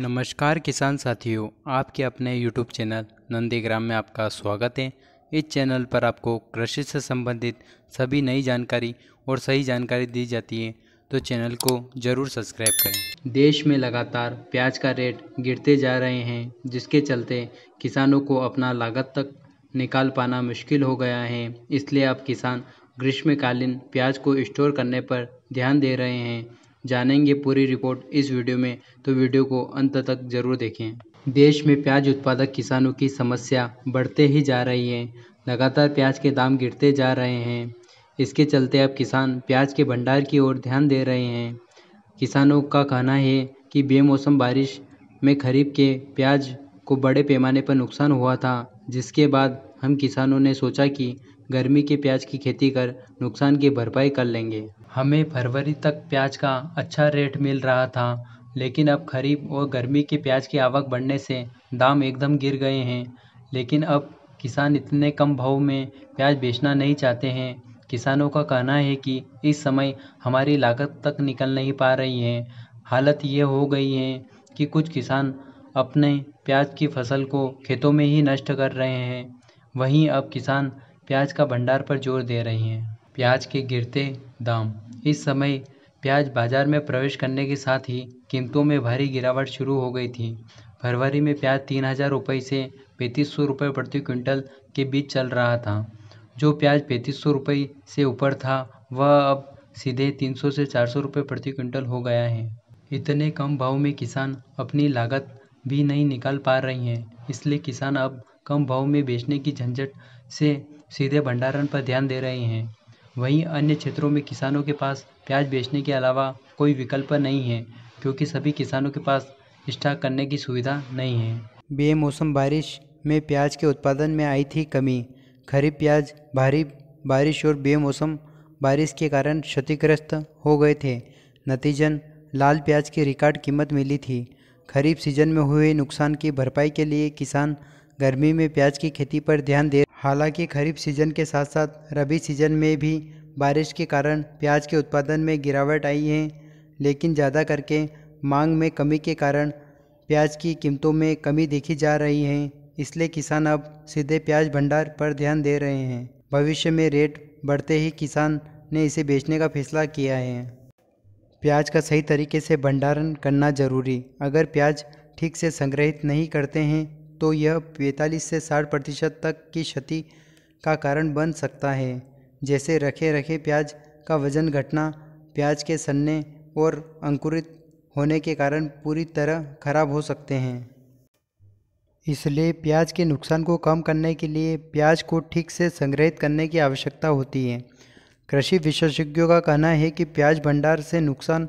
नमस्कार किसान साथियों आपके अपने YouTube चैनल नंदीग्राम में आपका स्वागत है इस चैनल पर आपको कृषि से संबंधित सभी नई जानकारी और सही जानकारी दी जाती है तो चैनल को ज़रूर सब्सक्राइब करें देश में लगातार प्याज का रेट गिरते जा रहे हैं जिसके चलते किसानों को अपना लागत तक निकाल पाना मुश्किल हो गया है इसलिए अब किसान ग्रीष्मकालीन प्याज को स्टोर करने पर ध्यान दे रहे हैं जानेंगे पूरी रिपोर्ट इस वीडियो में तो वीडियो को अंत तक जरूर देखें देश में प्याज उत्पादक किसानों की समस्या बढ़ते ही जा रही है लगातार प्याज के दाम गिरते जा रहे हैं इसके चलते अब किसान प्याज के भंडार की ओर ध्यान दे रहे हैं किसानों का कहना है कि बेमौसम बारिश में खरीफ के प्याज को बड़े पैमाने पर नुकसान हुआ था जिसके बाद हम किसानों ने सोचा कि गर्मी के प्याज की खेती कर नुकसान की भरपाई कर लेंगे हमें फरवरी तक प्याज का अच्छा रेट मिल रहा था लेकिन अब खरीफ और गर्मी के प्याज की आवक बढ़ने से दाम एकदम गिर गए हैं लेकिन अब किसान इतने कम भाव में प्याज बेचना नहीं चाहते हैं किसानों का कहना है कि इस समय हमारी लागत तक निकल नहीं पा रही है हालत ये हो गई है कि कुछ किसान अपने प्याज की फसल को खेतों में ही नष्ट कर रहे हैं वहीं अब किसान प्याज का भंडार पर जोर दे रही हैं प्याज के गिरते दाम इस समय प्याज बाज़ार में प्रवेश करने के साथ ही कीमतों में भारी गिरावट शुरू हो गई थी फरवरी में प्याज तीन हज़ार रुपये से पैंतीस सौ रुपये प्रति क्विंटल के बीच चल रहा था जो प्याज पैंतीस सौ रुपये से ऊपर था वह अब सीधे तीन सौ से चार सौ रुपये प्रति क्विंटल हो गया है इतने कम भाव में किसान अपनी लागत भी नहीं निकाल पा रही हैं इसलिए किसान अब कम भाव में बेचने की झंझट से सीधे भंडारण पर ध्यान दे रहे हैं वहीं अन्य क्षेत्रों में किसानों के पास प्याज बेचने के अलावा कोई विकल्प नहीं है क्योंकि सभी किसानों के पास स्टॉक करने की सुविधा नहीं है बेमौसम बारिश में प्याज के उत्पादन में आई थी कमी खरीफ प्याज भारी बारिश और बेमौसम बारिश के कारण क्षतिग्रस्त हो गए थे नतीजन लाल प्याज की रिकॉर्ड कीमत मिली थी खरीफ सीजन में हुए नुकसान की भरपाई के लिए किसान गर्मी में प्याज की खेती पर ध्यान दे हालांकि खरीफ सीजन के साथ साथ रबी सीजन में भी बारिश के कारण प्याज के उत्पादन में गिरावट आई है लेकिन ज़्यादा करके मांग में कमी के कारण प्याज की कीमतों में कमी देखी जा रही है इसलिए किसान अब सीधे प्याज भंडार पर ध्यान दे रहे हैं भविष्य में रेट बढ़ते ही किसान ने इसे बेचने का फैसला किया है प्याज का सही तरीके से भंडारण करना जरूरी अगर प्याज ठीक से संग्रहित नहीं करते हैं तो यह पैंतालीस से साठ प्रतिशत तक की क्षति का कारण बन सकता है जैसे रखे रखे प्याज का वज़न घटना प्याज के सन्ने और अंकुरित होने के कारण पूरी तरह खराब हो सकते हैं इसलिए प्याज के नुकसान को कम करने के लिए प्याज को ठीक से संग्रहित करने की आवश्यकता होती है कृषि विशेषज्ञों का कहना है कि प्याज भंडार से नुकसान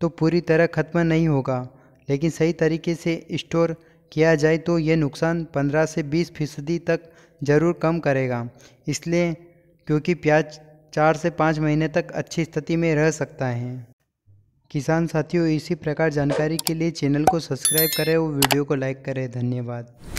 तो पूरी तरह खत्म नहीं होगा लेकिन सही तरीके से स्टोर किया जाए तो ये नुकसान 15 से 20 फीसदी तक ज़रूर कम करेगा इसलिए क्योंकि प्याज चार से पाँच महीने तक अच्छी स्थिति में रह सकता है किसान साथियों इसी प्रकार जानकारी के लिए चैनल को सब्सक्राइब करें और वीडियो को लाइक करें धन्यवाद